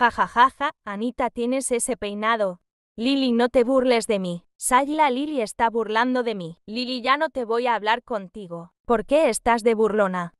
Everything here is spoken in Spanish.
ja ja, ja, Anita tienes ese peinado. Lili, no te burles de mí. Sayla Lili está burlando de mí. Lili, ya no te voy a hablar contigo. ¿Por qué estás de burlona?